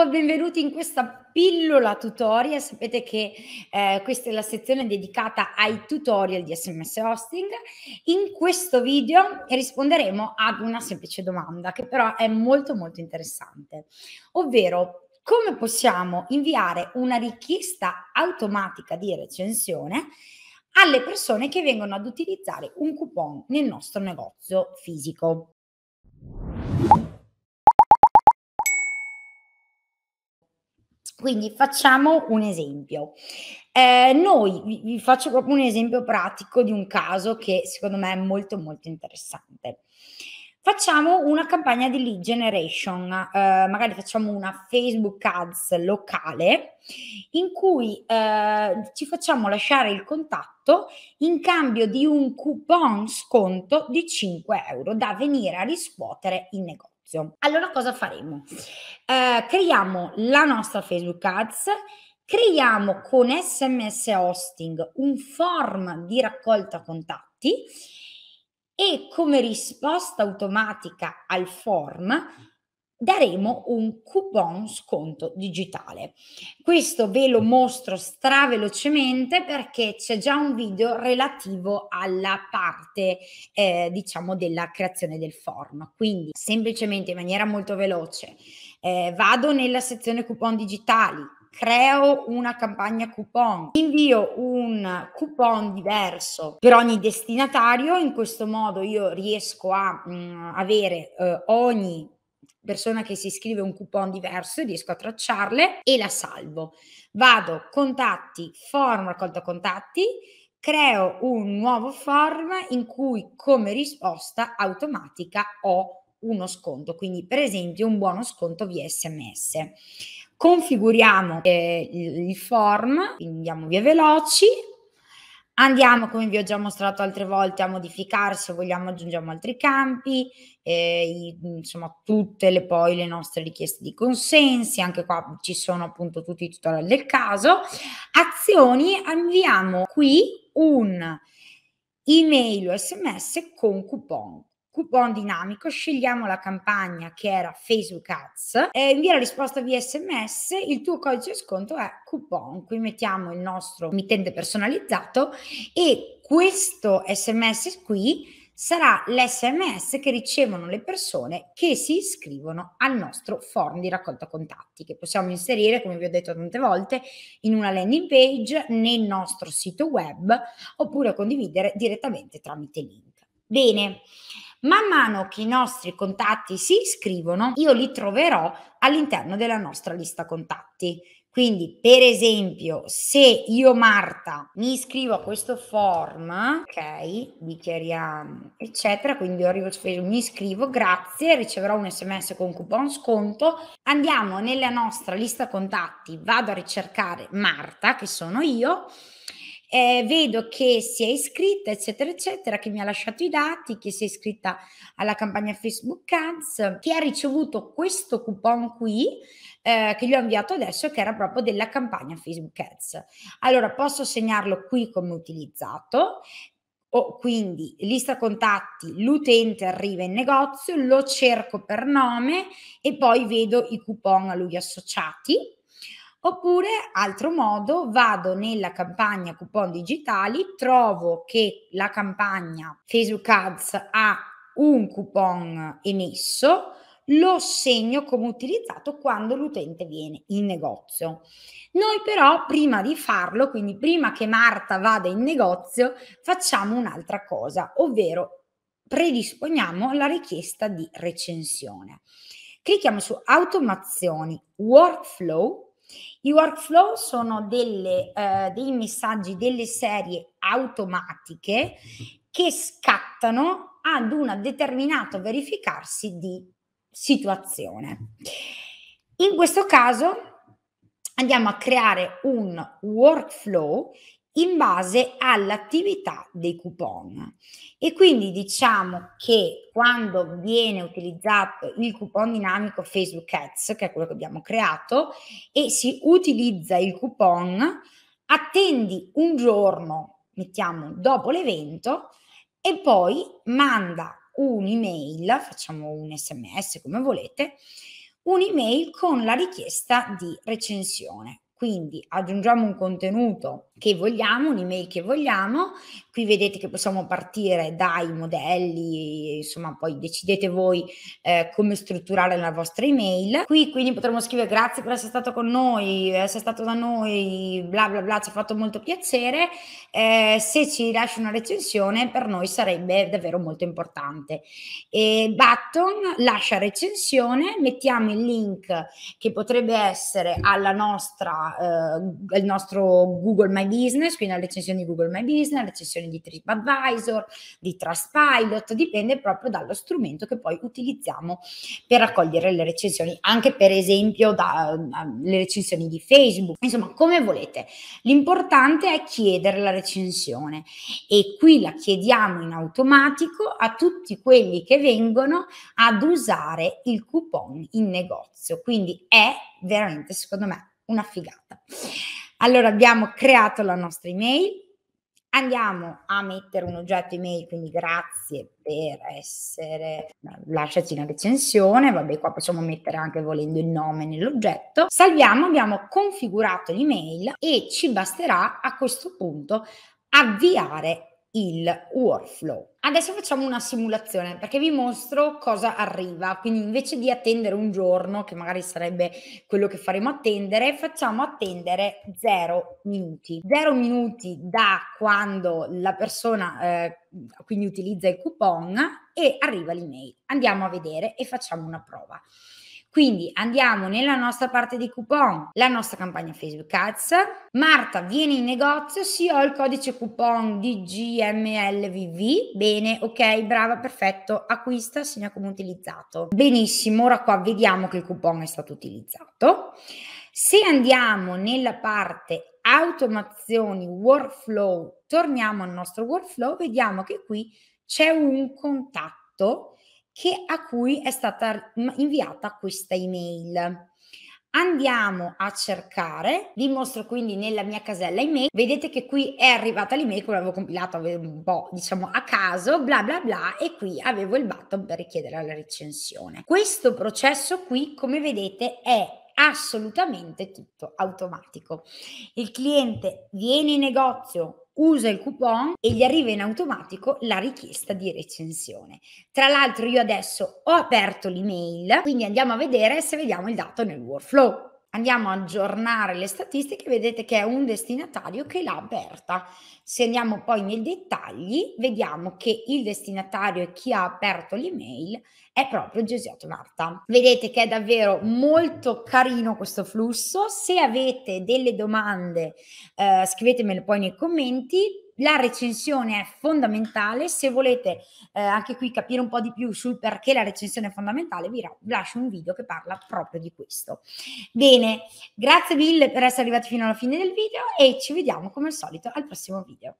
Ciao e benvenuti in questa pillola tutorial. Sapete che eh, questa è la sezione dedicata ai tutorial di SMS Hosting. In questo video risponderemo ad una semplice domanda che però è molto molto interessante, ovvero come possiamo inviare una richiesta automatica di recensione alle persone che vengono ad utilizzare un coupon nel nostro negozio fisico. Quindi facciamo un esempio. Eh, noi vi, vi faccio proprio un esempio pratico di un caso che secondo me è molto molto interessante. Facciamo una campagna di lead generation, eh, magari facciamo una Facebook Ads locale in cui eh, ci facciamo lasciare il contatto in cambio di un coupon sconto di 5 euro da venire a riscuotere in negozio servizio. Allora cosa faremo? Eh, creiamo la nostra Facebook Ads, creiamo con SMS Hosting un form di raccolta contatti e come risposta automatica al form daremo un coupon sconto digitale. Questo ve lo mostro stravelocemente perché c'è già un video relativo alla parte, eh, diciamo, della creazione del form. Quindi semplicemente in maniera molto veloce eh, vado nella sezione coupon digitali, creo una campagna coupon, invio un coupon diverso per ogni destinatario, in questo modo io riesco a mh, mm, avere eh, ogni persona che si scrive un coupon diverso, riesco a tracciarle e la salvo. Vado, contatti, form raccolta contatti, creo un nuovo form in cui come risposta automatica ho uno sconto, quindi per esempio un buono sconto via sms. Configuriamo eh, il form, andiamo via veloci, Andiamo, come vi ho già mostrato altre volte, a modificare se vogliamo aggiungiamo altri campi, eh, insomma tutte le, poi, le nostre richieste di consensi, anche qua ci sono appunto tutti i tutorial del caso. Azioni, inviamo qui un email o sms con coupon coupon dinamico, scegliamo la campagna che era Facebook Ads, eh, invia la risposta via sms, il tuo codice sconto è coupon, qui mettiamo il nostro mittente personalizzato e questo sms qui sarà l'SMS che ricevono le persone che si iscrivono al nostro form di raccolta contatti che possiamo inserire, come vi ho detto tante volte, in una landing page nel nostro sito web oppure condividere direttamente tramite link. Bene, man mano che i nostri contatti si iscrivono, io li troverò all'interno della nostra lista contatti. Quindi, per esempio, se io Marta mi iscrivo a questo form, ok, dichiariamo, eccetera, quindi io arrivo su Facebook, mi iscrivo, grazie, riceverò un sms con coupon sconto, andiamo nella nostra lista contatti, vado a ricercare Marta, che sono io, eh, vedo che si è iscritta, eccetera, eccetera, che mi ha lasciato i dati, che si è iscritta alla campagna Facebook Ads, che ha ricevuto questo coupon qui eh, che gli ho inviato adesso, che era proprio della campagna Facebook Ads. Allora posso segnarlo qui come utilizzato Oh, quindi lista contatti, l'utente arriva in negozio, lo cerco per nome e poi vedo i coupon a lui associati Oppure, altro modo, vado nella campagna coupon digitali, trovo che la campagna Facebook Ads ha un coupon emesso, lo segno come utilizzato quando l'utente viene in negozio. Noi però prima di farlo, quindi prima che Marta vada in negozio, facciamo un'altra cosa, ovvero predisponiamo la richiesta di recensione. Clicchiamo su automazioni, workflow i workflow sono delle, eh, dei messaggi, delle serie automatiche che scattano ad un determinato verificarsi di situazione. In questo caso andiamo a creare un workflow in base all'attività dei coupon. E quindi diciamo che quando viene utilizzato il coupon dinamico Facebook Ads, che è quello che abbiamo creato, e si utilizza il coupon, attendi un giorno, mettiamo dopo l'evento, e poi manda un'email, facciamo un sms come volete, un'email con la richiesta di recensione. Quindi aggiungiamo un contenuto che vogliamo, un'email che vogliamo. Qui vedete che possiamo partire dai modelli, insomma, poi decidete voi eh, come strutturare la vostra email. Qui quindi potremmo scrivere grazie per essere stato con noi, essere stato da noi, bla bla bla, ci ha fatto molto piacere. Eh, se ci lasci una recensione per noi sarebbe davvero molto importante. E button lascia recensione, mettiamo il link che potrebbe essere alla nostra, eh, al nostro Google My Business, quindi alle recensioni di Google My Business, alle recensioni di TripAdvisor, di Trustpilot, dipende proprio dallo strumento che poi utilizziamo per raccogliere le recensioni, anche per esempio dalle recensioni di Facebook, insomma come volete. L'importante è chiedere la recensione e qui la chiediamo in automatico a tutti quelli che vengono ad usare il coupon in negozio, quindi è veramente secondo me una figata. Allora abbiamo creato la nostra email, andiamo a mettere un oggetto email, quindi grazie per essere, lasciati una recensione, vabbè qua possiamo mettere anche volendo il nome nell'oggetto, salviamo, abbiamo configurato l'email e ci basterà a questo punto avviare il workflow. Adesso facciamo una simulazione perché vi mostro cosa arriva, quindi invece di attendere un giorno, che magari sarebbe quello che faremo attendere, facciamo attendere 0 minuti. 0 minuti da quando la persona eh, quindi utilizza il coupon e arriva l'email. Andiamo a vedere e facciamo una prova. Quindi andiamo nella nostra parte di coupon, la nostra campagna Facebook Ads. Marta viene in negozio, sì ho il codice coupon DGMLVV, bene, ok, brava, perfetto, acquista, segna come utilizzato. Benissimo, ora qua vediamo che il coupon è stato utilizzato. Se andiamo nella parte automazioni, workflow, torniamo al nostro workflow, vediamo che qui c'è un contatto che, a cui è stata inviata questa email. Andiamo a cercare, vi mostro quindi nella mia casella email, vedete che qui è arrivata l'email che avevo compilato un po' diciamo a caso, bla bla bla e qui avevo il button per richiedere la recensione. Questo processo qui come vedete è assolutamente tutto automatico. Il cliente viene in negozio, usa il coupon e gli arriva in automatico la richiesta di recensione. Tra l'altro io adesso ho aperto l'email, quindi andiamo a vedere se vediamo il dato nel workflow andiamo a aggiornare le statistiche, vedete che è un destinatario che l'ha aperta. Se andiamo poi nei dettagli, vediamo che il destinatario e chi ha aperto l'email è proprio Gesiotto Marta. Vedete che è davvero molto carino questo flusso. Se avete delle domande, eh, scrivetemele poi nei commenti la recensione è fondamentale, se volete eh, anche qui capire un po' di più sul perché la recensione è fondamentale, vi lascio un video che parla proprio di questo. Bene, grazie mille per essere arrivati fino alla fine del video e ci vediamo come al solito al prossimo video.